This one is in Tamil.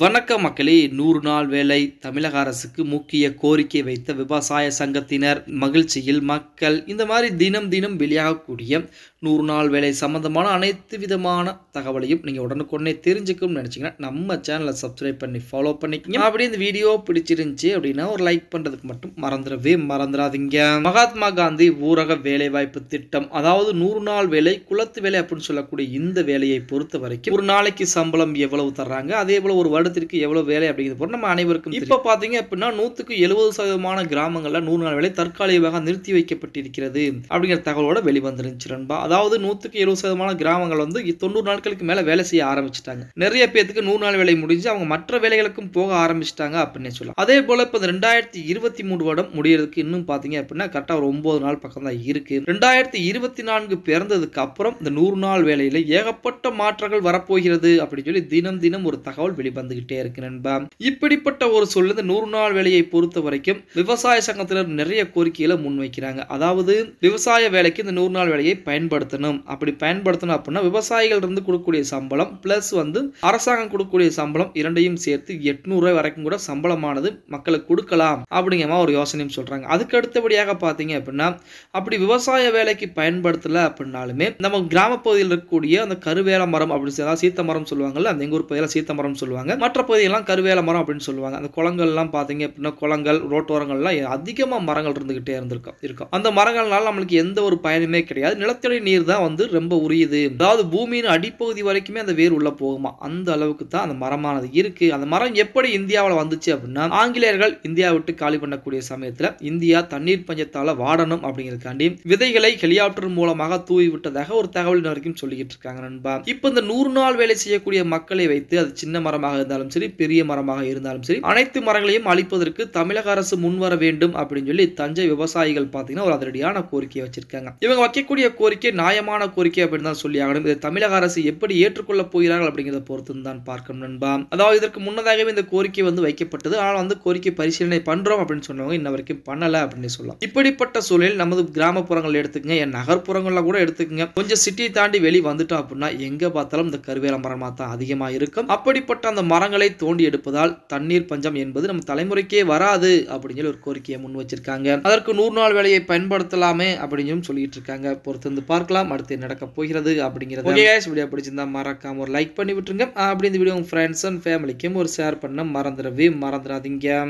வணக்க மக்களே நூறு நாள் வேலை தமிழக அரசுக்கு முக்கிய கோரிக்கை வைத்த விவசாய சங்கத்தினர் மகிழ்ச்சியில் மக்கள் இந்த மாதிரி தினம் தினம் வெளியாகக்கூடிய நூறு நாள் வேலை சம்பந்தமான அனைத்து விதமான தகவலையும் நீங்கள் உடனுக்குடனே தெரிஞ்சுக்கணும்னு நினச்சிங்கன்னா நம்ம சேனலை சப்ஸ்கிரைப் பண்ணி ஃபாலோ பண்ணிக்கோங்க அப்படியே இந்த வீடியோ பிடிச்சிருந்துச்சி அப்படின்னா ஒரு லைக் பண்ணுறதுக்கு மட்டும் மறந்துடவே மறந்துடாதீங்க மகாத்மா காந்தி ஊரக வேலைவாய்ப்பு திட்டம் அதாவது நூறு நாள் வேலை குளத்து வேலை அப்படின்னு சொல்லக்கூடிய இந்த வேலையை பொறுத்த வரைக்கும் ஒரு நாளைக்கு சம்பளம் எவ்வளவு தர்றாங்க அதே போல் ஒரு வருடத்திற்கு எவ்வளோ வேலை அப்படிங்கிறது போல நம்ம அனைவருக்கும் இப்போ பார்த்தீங்க அப்படின்னா நூற்றுக்கு எழுபது சதவீதமான கிராமங்களில் நூறு நாள் வேலை தற்காலிகமாக நிறுத்தி வைக்கப்பட்டிருக்கிறது அப்படிங்கிற தகவலோட வெளிவந்துருந்துச்சு நண்பா அதாவது நூற்றுக்கு எழுபது சதவீதமான கிராமங்கள் வந்து தொண்ணூறு நாட்களுக்கு மேலே வேலை செய்ய ஆரம்பிச்சிட்டாங்க நிறைய பேர்த்துக்கு நூறு நாள் வேலை முடிஞ்சு அவங்க மற்ற வேலைகளுக்கும் போக ஆரம்பிச்சிட்டாங்க அப்படின்னு சொல்லலாம் அதே போல் இப்போ ரெண்டாயிரத்தி இருபத்தி மூணு வருடம் முடியறதுக்கு இன்னும் பார்த்தீங்க அப்படின்னா கரெக்டாக ஒரு ஒன்பது நாள் பக்கம் தான் இருக்கு ரெண்டாயிரத்தி இருபத்தி நான்கு பிறந்ததுக்கு அப்புறம் இந்த நூறு நாள் வேலையில் ஏகப்பட்ட மாற்றங்கள் வரப்போகிறது அப்படின்னு சொல்லி தினம் தினம் ஒரு தகவல் வெளிவந்து வந்துகிட்டே இருக்கு நண்பா இப்படிப்பட்ட ஒரு சொல் இந்த நூறு நாள் வேலையை பொறுத்த வரைக்கும் விவசாய சங்கத்தினர் நிறைய கோரிக்கைகளை முன்வைக்கிறாங்க அதாவது விவசாய வேலைக்கு இந்த நூறு நாள் வேலையை பயன்படுத்தணும் அப்படி பயன்படுத்தணும் அப்படின்னா விவசாயிகள் இருந்து கொடுக்கக்கூடிய சம்பளம் பிளஸ் வந்து அரசாங்கம் கொடுக்கக்கூடிய சம்பளம் இரண்டையும் சேர்த்து எட்நூறு ரூபாய் வரைக்கும் கூட சம்பளமானது மக்களுக்கு கொடுக்கலாம் அப்படிங்கிற ஒரு யோசனையும் சொல்றாங்க அதுக்கு அடுத்தபடியாக பார்த்தீங்க அப்படின்னா அப்படி விவசாய வேலைக்கு பயன்படுத்தல அப்படின்னாலுமே நம்ம கிராமப்பகுதியில் இருக்கக்கூடிய அந்த கருவேல மரம் அப்படின்னு சீத்த மரம் சொல்லுவாங்கல்ல அந்த எங்கூர் பகுதியில் சீத்த மரம் சொல்லுவாங்க மற்ற பகுதியெல்லாம் கருவேல மரம் அப்படின்னு சொல்லுவாங்க அந்த குளங்கள்லாம் பார்த்தீங்க அப்படின்னா குளங்கள் ரோட்டோரங்கள்லாம் அதிகமாக மரங்கள் இருந்துக்கிட்டே இருந்திருக்கும் இருக்கும் அந்த மரங்கள்னால நம்மளுக்கு எந்த ஒரு பயனுமே கிடையாது நிலத்தடி நீர் தான் வந்து ரொம்ப உரியுது அதாவது பூமியின் அடிப்பகுதி வரைக்குமே அந்த வேர் உள்ள போகுமா அந்த அளவுக்கு தான் அந்த மரமானது இருக்கு அந்த மரம் எப்படி இந்தியாவில் வந்துச்சு அப்படின்னா ஆங்கிலேயர்கள் இந்தியா விட்டு காலி பண்ணக்கூடிய சமயத்தில் இந்தியா தண்ணீர் பஞ்சத்தால் வாடணும் அப்படிங்கிறதுக்காண்டி விதைகளை ஹெலிகாப்டர் மூலமாக தூவி விட்டதாக ஒரு தகவல் வரைக்கும் சொல்லிக்கிட்டு இருக்காங்க நண்பா இப்போ இந்த நூறு நாள் வேலை செய்யக்கூடிய மக்களை வைத்து அது சின்ன மரமாக இருந்தாலும் சரி பெரிய மரமாக இருந்தாலும் சரி அனைத்து மரங்களையும் அழிப்பதற்கு தமிழக அரசு முன்வர வேண்டும் அப்படின்னு சொல்லி தஞ்சை விவசாயிகள் பார்த்தீங்கன்னா ஒரு அதிரடியான கோரிக்கையை வச்சிருக்காங்க இவங்க வைக்கக்கூடிய கோரிக்கை நியாயமான கோரிக்கை அப்படின்னு தான் சொல்லி ஆகணும் இதை தமிழக அரசு எப்படி ஏற்றுக்கொள்ள போகிறார்கள் அப்படிங்கிறத பொறுத்து தான் பார்க்கணும் நண்பா அதாவது இதற்கு முன்னதாகவே இந்த கோரிக்கை வந்து வைக்கப்பட்டது ஆனால் வந்து கோரிக்கை பரிசீலனை பண்றோம் அப்படின்னு சொன்னவங்க இன்ன வரைக்கும் பண்ணல அப்படின்னு சொல்லலாம் இப்படிப்பட்ட சூழலில் நமது கிராமப்புறங்கள் எடுத்துக்கங்க என் நகர்ப்புறங்களில் கூட எடுத்துக்கங்க கொஞ்சம் சிட்டியை தாண்டி வெளியே வந்துட்டோம் அப்படின்னா எங்க பார்த்தாலும் இந்த கருவேல மரமாக தான் அதிகமாக இருக்கும் அப்படிப்பட்ட அந்த மரம் மரங்களை தோண்டி எடுப்பதால் தண்ணீர் பஞ்சம் என்பது நம்ம தலைமுறைக்கே வராது அப்படின்னு சொல்லி ஒரு கோரிக்கையை முன் வச்சிருக்காங்க அதற்கு நூறு நாள் வேலையை பயன்படுத்தலாமே அப்படின்னு சொல்லிட்டு இருக்காங்க பொறுத்திருந்து பார்க்கலாம் அடுத்து நடக்க போகிறது அப்படிங்கிறது வீடியோ பிடிச்சிருந்தா மறக்காம ஒரு லைக் பண்ணி விட்டுருங்க அப்படி இந்த வீடியோ உங்க ஃப்ரெண்ட்ஸ் அண்ட் ஃபேமிலிக்கும் ஒரு ஷேர் பண்ண மறந்துடவே மறந்துடாதீங்க